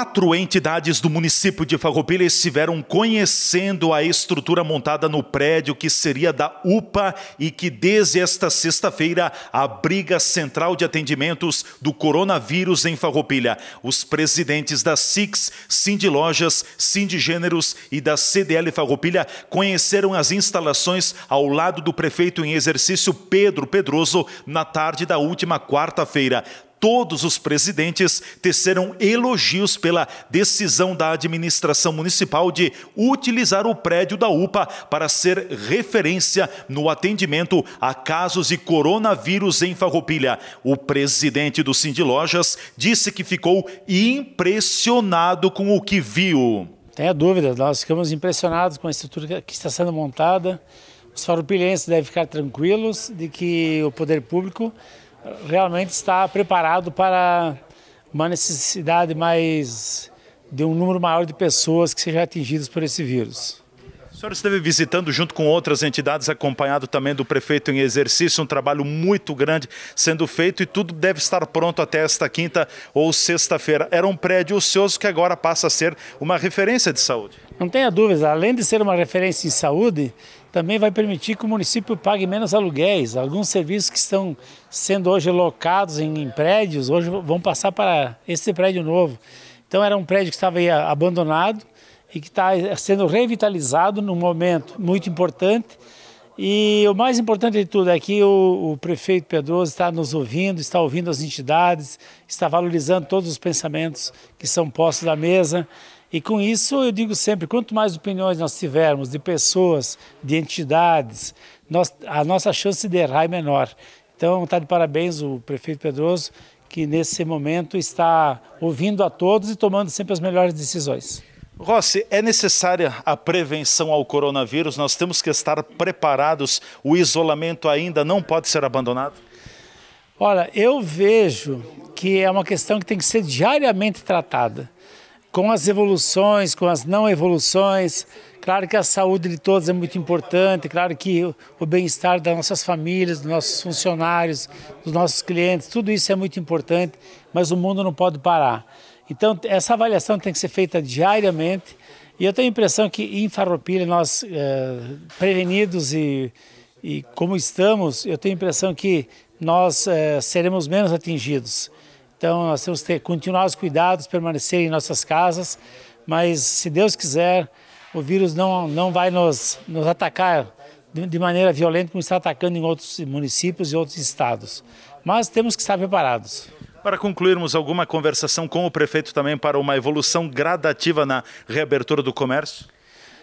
quatro entidades do município de Farroupilha estiveram conhecendo a estrutura montada no prédio que seria da UPA e que desde esta sexta-feira abriga a Central de Atendimentos do Coronavírus em Farroupilha. Os presidentes da SIX, Cindy Lojas, Cindy Gêneros e da CDL Farroupilha conheceram as instalações ao lado do prefeito em exercício Pedro Pedroso na tarde da última quarta-feira todos os presidentes teceram elogios pela decisão da administração municipal de utilizar o prédio da UPA para ser referência no atendimento a casos de coronavírus em Farroupilha. O presidente do Cindy Lojas disse que ficou impressionado com o que viu. Tenha dúvidas, nós ficamos impressionados com a estrutura que está sendo montada. Os farroupilhenses devem ficar tranquilos de que o poder público realmente está preparado para uma necessidade mais de um número maior de pessoas que sejam atingidas por esse vírus. O senhor esteve visitando junto com outras entidades, acompanhado também do prefeito em exercício, um trabalho muito grande sendo feito e tudo deve estar pronto até esta quinta ou sexta-feira. Era um prédio ocioso que agora passa a ser uma referência de saúde. Não tenha dúvidas, além de ser uma referência em saúde, também vai permitir que o município pague menos aluguéis. Alguns serviços que estão sendo hoje locados em, em prédios, hoje vão passar para esse prédio novo. Então era um prédio que estava aí abandonado e que está eh, sendo revitalizado num momento muito importante. E o mais importante de tudo é que o, o prefeito Pedroso está nos ouvindo, está ouvindo as entidades, está valorizando todos os pensamentos que são postos na mesa e com isso eu digo sempre, quanto mais opiniões nós tivermos de pessoas, de entidades, nós, a nossa chance de errar é menor. Então está de parabéns o prefeito Pedroso, que nesse momento está ouvindo a todos e tomando sempre as melhores decisões. Rossi, é necessária a prevenção ao coronavírus? Nós temos que estar preparados. O isolamento ainda não pode ser abandonado? Olha, eu vejo que é uma questão que tem que ser diariamente tratada com as evoluções, com as não evoluções. Claro que a saúde de todos é muito importante, claro que o bem-estar das nossas famílias, dos nossos funcionários, dos nossos clientes, tudo isso é muito importante, mas o mundo não pode parar. Então, essa avaliação tem que ser feita diariamente e eu tenho a impressão que em Farroupilha nós, é, prevenidos e, e como estamos, eu tenho a impressão que nós é, seremos menos atingidos. Então, nós temos que continuar os cuidados, permanecer em nossas casas, mas se Deus quiser, o vírus não, não vai nos, nos atacar de, de maneira violenta como está atacando em outros municípios e outros estados. Mas temos que estar preparados. Para concluirmos alguma conversação com o prefeito também para uma evolução gradativa na reabertura do comércio?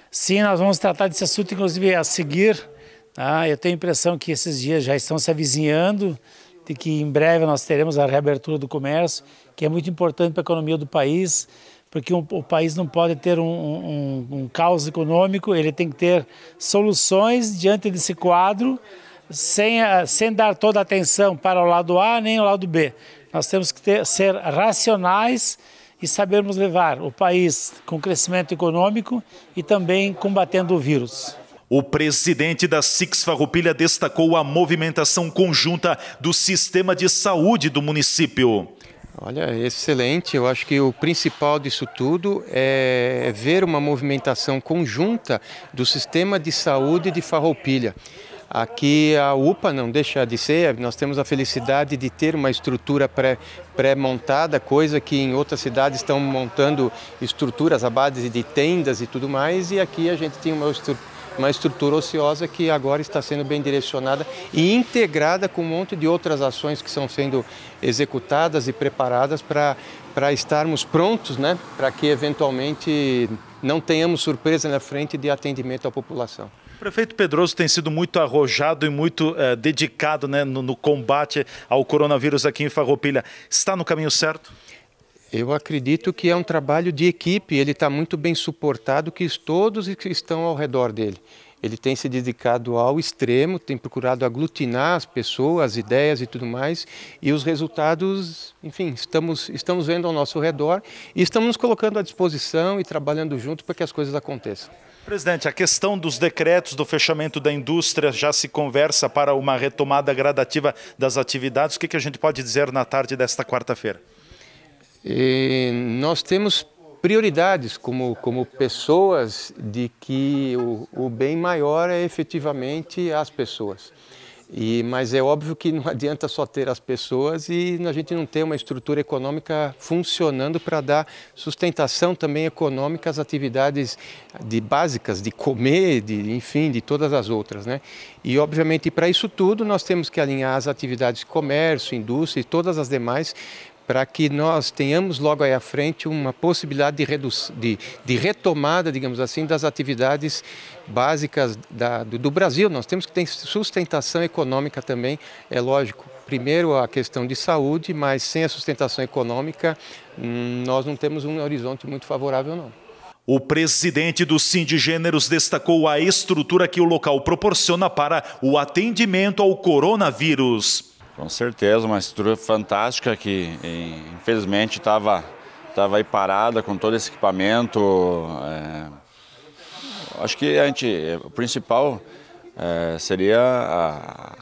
Sim, nós vamos tratar desse assunto, inclusive, a seguir. Ah, eu tenho a impressão que esses dias já estão se avizinhando, de que em breve nós teremos a reabertura do comércio, que é muito importante para a economia do país, porque um, o país não pode ter um, um, um caos econômico, ele tem que ter soluções diante desse quadro, sem, eh, sem dar toda a atenção para o lado A nem o lado B. Nós temos que ter, ser racionais e sabermos levar o país com crescimento econômico e também combatendo o vírus. O presidente da Six Farroupilha destacou a movimentação conjunta do sistema de saúde do município. Olha, excelente. Eu acho que o principal disso tudo é ver uma movimentação conjunta do sistema de saúde de Farroupilha. Aqui a UPA não deixa de ser, nós temos a felicidade de ter uma estrutura pré-montada, pré coisa que em outras cidades estão montando estruturas à base de tendas e tudo mais, e aqui a gente tem uma estrutura uma estrutura ociosa que agora está sendo bem direcionada e integrada com um monte de outras ações que estão sendo executadas e preparadas para estarmos prontos, né, para que eventualmente não tenhamos surpresa na frente de atendimento à população. O prefeito Pedroso tem sido muito arrojado e muito é, dedicado né, no, no combate ao coronavírus aqui em Farroupilha. Está no caminho certo? Eu acredito que é um trabalho de equipe, ele está muito bem suportado, que todos que estão ao redor dele. Ele tem se dedicado ao extremo, tem procurado aglutinar as pessoas, as ideias e tudo mais, e os resultados, enfim, estamos, estamos vendo ao nosso redor e estamos nos colocando à disposição e trabalhando junto para que as coisas aconteçam. Presidente, a questão dos decretos do fechamento da indústria já se conversa para uma retomada gradativa das atividades. O que a gente pode dizer na tarde desta quarta-feira? E nós temos prioridades como, como pessoas de que o, o bem maior é efetivamente as pessoas. E, mas é óbvio que não adianta só ter as pessoas e a gente não ter uma estrutura econômica funcionando para dar sustentação também econômica às atividades de básicas, de comer, de, enfim, de todas as outras. Né? E, obviamente, para isso tudo, nós temos que alinhar as atividades de comércio, indústria e todas as demais para que nós tenhamos logo aí à frente uma possibilidade de, de, de retomada, digamos assim, das atividades básicas da, do, do, Brasil. Nós temos que ter sustentação econômica também, é lógico. Primeiro a questão de saúde, mas sem a sustentação econômica hum, nós não temos um horizonte muito favorável não. O presidente do Sindigêneros destacou a estrutura que o local proporciona para o atendimento ao coronavírus. Com certeza, uma estrutura fantástica que infelizmente estava tava aí parada com todo esse equipamento. É... Acho que a gente, o principal é, seria a,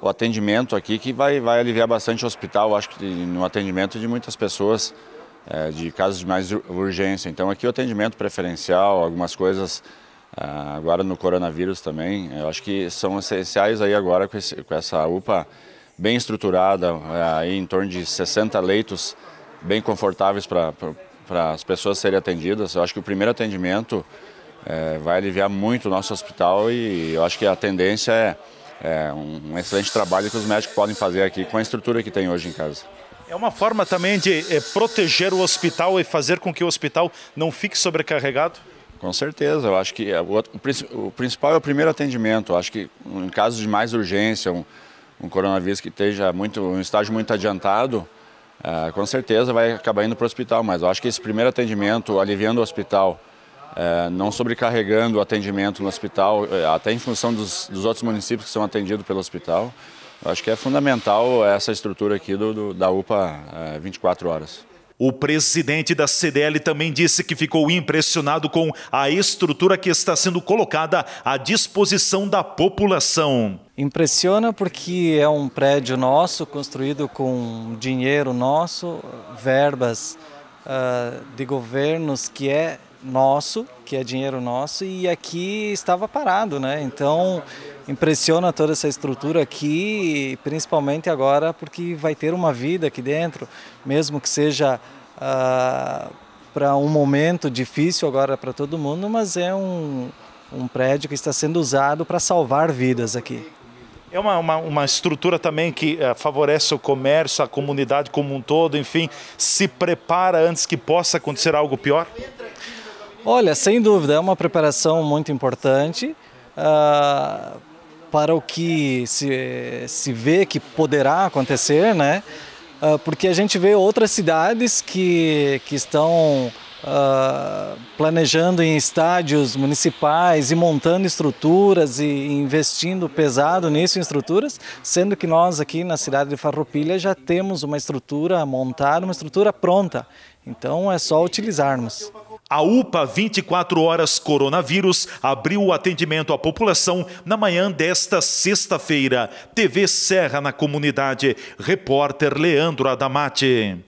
o atendimento aqui, que vai, vai aliviar bastante o hospital, acho que no atendimento de muitas pessoas, é, de casos de mais urgência. Então aqui o atendimento preferencial, algumas coisas é, agora no coronavírus também, eu acho que são essenciais aí agora com, esse, com essa UPA bem estruturada, é, aí em torno de 60 leitos bem confortáveis para as pessoas serem atendidas. Eu acho que o primeiro atendimento é, vai aliviar muito o nosso hospital e eu acho que a tendência é, é um excelente trabalho que os médicos podem fazer aqui com a estrutura que tem hoje em casa. É uma forma também de é, proteger o hospital e fazer com que o hospital não fique sobrecarregado? Com certeza, eu acho que é, o, o, o principal é o primeiro atendimento. Eu acho que em caso de mais urgência, um, um coronavírus que esteja muito, um estágio muito adiantado, é, com certeza vai acabar indo para o hospital, mas eu acho que esse primeiro atendimento, aliviando o hospital, é, não sobrecarregando o atendimento no hospital, é, até em função dos, dos outros municípios que são atendidos pelo hospital, eu acho que é fundamental essa estrutura aqui do, do da UPA 24 horas. O presidente da CDL também disse que ficou impressionado com a estrutura que está sendo colocada à disposição da população. Impressiona porque é um prédio nosso, construído com dinheiro nosso, verbas uh, de governos que é nosso, que é dinheiro nosso, e aqui estava parado, né? Então impressiona toda essa estrutura aqui, principalmente agora porque vai ter uma vida aqui dentro, mesmo que seja ah, para um momento difícil agora para todo mundo, mas é um, um prédio que está sendo usado para salvar vidas aqui. É uma, uma, uma, estrutura também que uh, favorece o comércio, a comunidade como um todo, enfim, se prepara antes que possa acontecer algo pior? Olha, sem dúvida, é uma preparação muito importante. Uh, para o que se, se vê que poderá acontecer, né? Ah, porque a gente vê outras cidades que, que estão uh, planejando em estádios municipais e montando estruturas e investindo pesado nisso em estruturas, sendo que nós aqui na cidade de Farroupilha já temos uma estrutura montada, uma estrutura pronta. Então é só utilizarmos. A UPA 24 Horas Coronavírus abriu o atendimento à população na manhã desta sexta-feira. TV Serra na comunidade. Repórter Leandro Adamati.